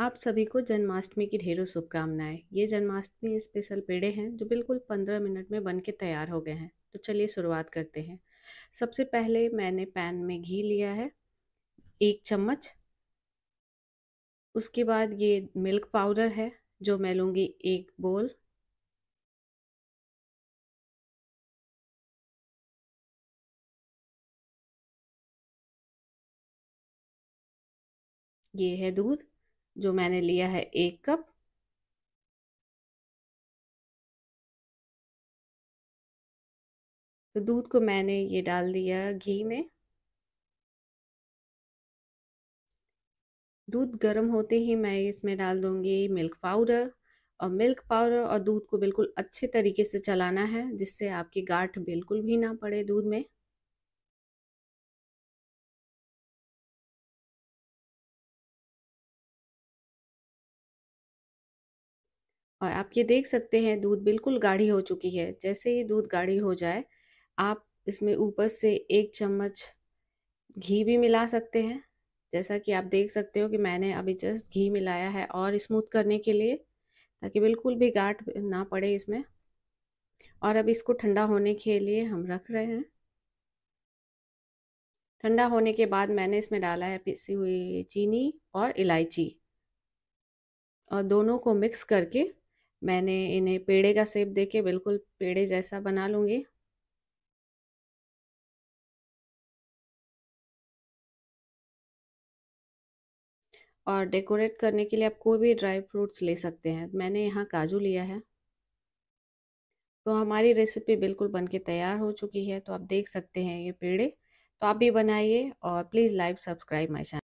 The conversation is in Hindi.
आप सभी को जन्माष्टमी की ढेरों शुभकामनाएं ये जन्माष्टमी स्पेशल पेड़े हैं जो बिल्कुल पंद्रह मिनट में बन के तैयार हो गए हैं तो चलिए शुरुआत करते हैं सबसे पहले मैंने पैन में घी लिया है एक चम्मच उसके बाद ये मिल्क पाउडर है जो मैं लूँगी एक बोल ये है दूध जो मैंने लिया है एक कप तो दूध को मैंने ये डाल दिया घी में दूध गर्म होते ही मैं इसमें डाल दूंगी मिल्क पाउडर और मिल्क पाउडर और दूध को बिल्कुल अच्छे तरीके से चलाना है जिससे आपकी गांठ बिल्कुल भी ना पड़े दूध में और आप ये देख सकते हैं दूध बिल्कुल गाढ़ी हो चुकी है जैसे ही दूध गाढ़ी हो जाए आप इसमें ऊपर से एक चम्मच घी भी मिला सकते हैं जैसा कि आप देख सकते हो कि मैंने अभी जस्ट घी मिलाया है और स्मूथ करने के लिए ताकि बिल्कुल भी गाठ ना पड़े इसमें और अब इसको ठंडा होने के लिए हम रख रहे हैं ठंडा होने के बाद मैंने इसमें डाला है पिसी हुई चीनी और इलायची और दोनों को मिक्स करके मैंने इन्हें पेड़े का सेप देके बिल्कुल पेड़े जैसा बना लूँगी और डेकोरेट करने के लिए आप कोई भी ड्राई फ्रूट्स ले सकते हैं मैंने यहाँ काजू लिया है तो हमारी रेसिपी बिल्कुल बनके तैयार हो चुकी है तो आप देख सकते हैं ये पेड़े तो आप भी बनाइए और please like subscribe my channel